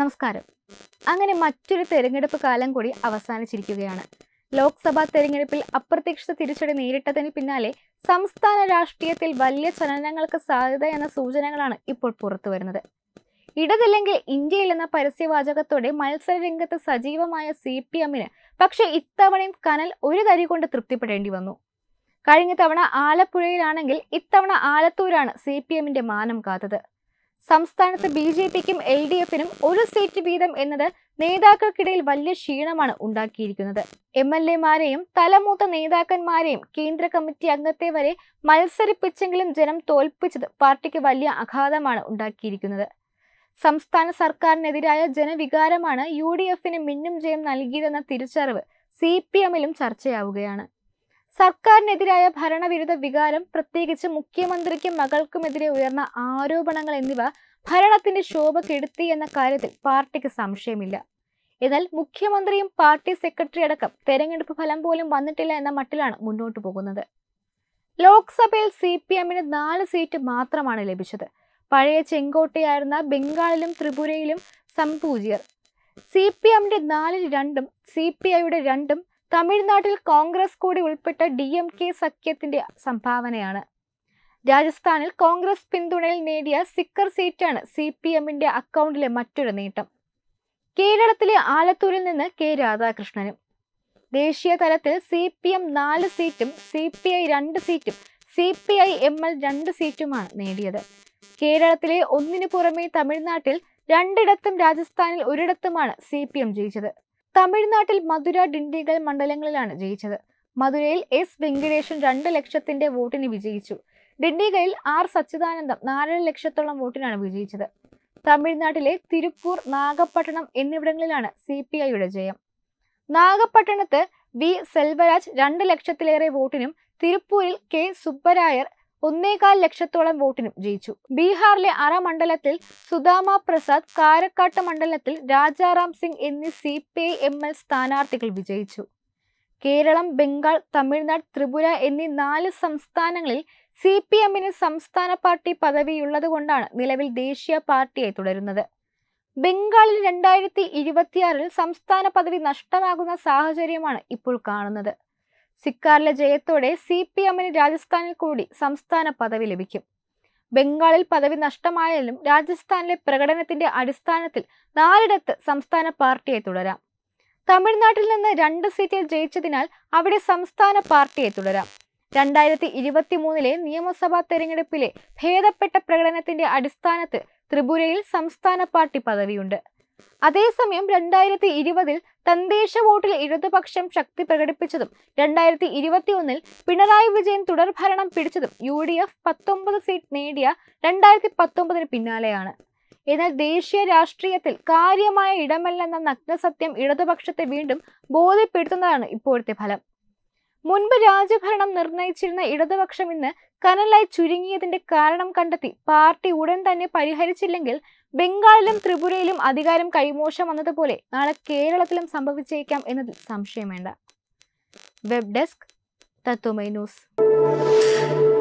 നമസ്കാരം അങ്ങനെ മറ്റൊരു തെരഞ്ഞെടുപ്പ് കാലം കൂടി അവസാനിച്ചിരിക്കുകയാണ് ലോക്സഭാ തെരഞ്ഞെടുപ്പിൽ അപ്രതീക്ഷിത തിരിച്ചടി നേരിട്ടതിന് പിന്നാലെ സംസ്ഥാന രാഷ്ട്രീയത്തിൽ വലിയ ചലനങ്ങൾക്ക് സാധ്യത എന്ന സൂചനകളാണ് ഇപ്പോൾ പുറത്തു വരുന്നത് ഇടതില്ലെങ്കിൽ ഇന്ത്യയിൽ എന്ന പരസ്യവാചകത്തോടെ മത്സരരംഗത്ത് സജീവമായ സി പി എമ്മിന് പക്ഷേ ഇത്തവണയും കനൽ ഒരു തരി കൊണ്ട് തൃപ്തിപ്പെടേണ്ടി വന്നു കഴിഞ്ഞ തവണ ആലപ്പുഴയിലാണെങ്കിൽ ഇത്തവണ ആലത്തൂരാണ് സി പി എമ്മിന്റെ മാനം കാത്തത് സംസ്ഥാനത്ത് ബി ജെ പിക്കും എൽ ഡി എഫിനും ഒരു സീറ്റ് വീതം എന്നത് നേതാക്കൾക്കിടയിൽ വലിയ ക്ഷീണമാണ് ഉണ്ടാക്കിയിരിക്കുന്നത് എം എൽ എമാരെയും തലമൂത്ത നേതാക്കന്മാരെയും കേന്ദ്ര കമ്മിറ്റി അംഗത്തെ വരെ മത്സരിപ്പിച്ചെങ്കിലും ജനം തോൽപ്പിച്ചത് പാർട്ടിക്ക് വലിയ അഘാതമാണ് ഉണ്ടാക്കിയിരിക്കുന്നത് സംസ്ഥാന സർക്കാരിനെതിരായ ജനവികാരമാണ് യു ഡി എഫിന് മിന്നും ജയം നൽകിയതെന്ന തിരിച്ചറിവ് സി പി എമ്മിലും ചർച്ചയാവുകയാണ് സർക്കാരിനെതിരായ ഭരണവിരുദ്ധ വികാരം പ്രത്യേകിച്ച് മുഖ്യമന്ത്രിക്കും മകൾക്കുമെതിരെ ഉയർന്ന ആരോപണങ്ങൾ എന്നിവ ഭരണത്തിന്റെ ശോഭ കെടുത്തി എന്ന കാര്യത്തിൽ പാർട്ടിക്ക് സംശയമില്ല എന്നാൽ മുഖ്യമന്ത്രിയും പാർട്ടി സെക്രട്ടറി അടക്കം തെരഞ്ഞെടുപ്പ് ഫലം പോലും വന്നിട്ടില്ല എന്ന മട്ടിലാണ് മുന്നോട്ടു പോകുന്നത് ലോക്സഭയിൽ സി പി എമ്മിന് നാല് സീറ്റ് മാത്രമാണ് ലഭിച്ചത് പഴയ ചെങ്കോട്ടയായിരുന്ന ബംഗാളിലും ത്രിപുരയിലും സംപൂജിയർ സി പി എമ്മിന്റെ നാലിൽ രണ്ടും സി പി ഐയുടെ രണ്ടും തമിഴ്നാട്ടിൽ കോൺഗ്രസ് കൂടി ഉൾപ്പെട്ട ഡി എം കെ സഖ്യത്തിന്റെ സംഭാവനയാണ് രാജസ്ഥാനിൽ കോൺഗ്രസ് പിന്തുണയിൽ നേടിയ സിക്കർ സീറ്റാണ് സി പി എമ്മിന്റെ അക്കൗണ്ടിലെ മറ്റൊരു നേട്ടം കേരളത്തിലെ ആലത്തൂരിൽ നിന്ന് കെ രാധാകൃഷ്ണനും ദേശീയ തലത്തിൽ സി പി എം നാല് സീറ്റും സി പി ഐ രണ്ട് സീറ്റും C P I M L രണ്ട് സീറ്റുമാണ് നേടിയത് കേരളത്തിലെ ഒന്നിനു പുറമെ തമിഴ്നാട്ടിൽ രണ്ടിടത്തും രാജസ്ഥാനിൽ ഒരിടത്തുമാണ് സി പി എം ജയിച്ചത് തമിഴ്നാട്ടിൽ മധുര ഡിണ്ടിഗൽ മണ്ഡലങ്ങളിലാണ് ജയിച്ചത് മധുരയിൽ എസ് വെങ്കടേഷൻ രണ്ട് ലക്ഷത്തിന്റെ വോട്ടിന് വിജയിച്ചു ഡിണ്ടിഗയിൽ ആർ സച്ചിദാനന്ദം നാലര ലക്ഷത്തോളം വോട്ടിനാണ് വിജയിച്ചത് തമിഴ്നാട്ടിലെ തിരുപ്പൂർ നാഗപട്ടണം എന്നിവിടങ്ങളിലാണ് സി പി ഐയുടെ ജയം നാഗപട്ടണത്ത് വി സെൽവരാജ് രണ്ട് ലക്ഷത്തിലേറെ വോട്ടിനും തിരുപ്പൂരിൽ കെ സുബ്ബരായർ ഒന്നേകാൽ ലക്ഷത്തോളം വോട്ടിനും ജയിച്ചു ബീഹാറിലെ അറ മണ്ഡലത്തിൽ സുദാമ പ്രസാദ് കാരക്കാട്ട് മണ്ഡലത്തിൽ രാജാറാം സിംഗ് എന്നീ സി പി എം എൽ സ്ഥാനാർത്ഥികൾ വിജയിച്ചു കേരളം ബംഗാൾ തമിഴ്നാട് ത്രിപുര എന്നീ നാല് സംസ്ഥാനങ്ങളിൽ സി പി എമ്മിന് സംസ്ഥാന പാർട്ടി പദവിയുള്ളതുകൊണ്ടാണ് നിലവിൽ ദേശീയ പാർട്ടിയായി തുടരുന്നത് ബംഗാളിൽ രണ്ടായിരത്തി ഇരുപത്തിയാറിൽ സംസ്ഥാന പദവി നഷ്ടമാകുന്ന സാഹചര്യമാണ് ഇപ്പോൾ കാണുന്നത് സിക്കാറിലെ ജയത്തോടെ സി പി എമ്മിന് രാജസ്ഥാനിൽ കൂടി സംസ്ഥാന പദവി ലഭിക്കും ബംഗാളിൽ പദവി നഷ്ടമായാലും രാജസ്ഥാനിലെ പ്രകടനത്തിന്റെ അടിസ്ഥാനത്തിൽ നാലിടത്ത് സംസ്ഥാന പാർട്ടിയെ തുടരാം തമിഴ്നാട്ടിൽ നിന്ന് രണ്ട് സീറ്റിൽ ജയിച്ചതിനാൽ അവിടെ സംസ്ഥാന പാർട്ടിയെ തുടരാം രണ്ടായിരത്തി ഇരുപത്തി മൂന്നിലെ നിയമസഭാ തെരഞ്ഞെടുപ്പിലെ ഭേദപ്പെട്ട പ്രകടനത്തിന്റെ അടിസ്ഥാനത്ത് ത്രിപുരയിൽ സംസ്ഥാന പാർട്ടി പദവിയുണ്ട് അതേസമയം രണ്ടായിരത്തി ഇരുപതിൽ തദ്ദേശ വോട്ടിൽ ഇടതുപക്ഷം ശക്തി പ്രകടിപ്പിച്ചതും രണ്ടായിരത്തി ഇരുപത്തിയൊന്നിൽ പിണറായി വിജയൻ തുടർഭരണം പിടിച്ചതും യു ഡി എഫ് പത്തൊമ്പത് സീറ്റ് നേടിയ രണ്ടായിരത്തി പത്തൊമ്പതിന് പിന്നാലെയാണ് എന്നാൽ ദേശീയ രാഷ്ട്രീയത്തിൽ കാര്യമായ ഇടമല്ലെന്ന നഗ്നസത്യം ഇടതുപക്ഷത്തെ വീണ്ടും ബോധ്യപ്പെടുത്തുന്നതാണ് ഇപ്പോഴത്തെ ഫലം മുൻപ് രാജഭരണം നിർണയിച്ചിരുന്ന ഇടതുപക്ഷം ഇന്ന് കനലായി ചുരുങ്ങിയതിന്റെ കാരണം കണ്ടെത്തി പാർട്ടി ഉടൻ തന്നെ പരിഹരിച്ചില്ലെങ്കിൽ ബംഗാളിലും ത്രിപുരയിലും അധികാരം കൈമോശം വന്നതുപോലെ നാളെ കേരളത്തിലും സംഭവിച്ചേക്കാം എന്നതിൽ സംശയം വേണ്ട വെബ് ഡെസ്ക് തത്വമൈ ന്യൂസ്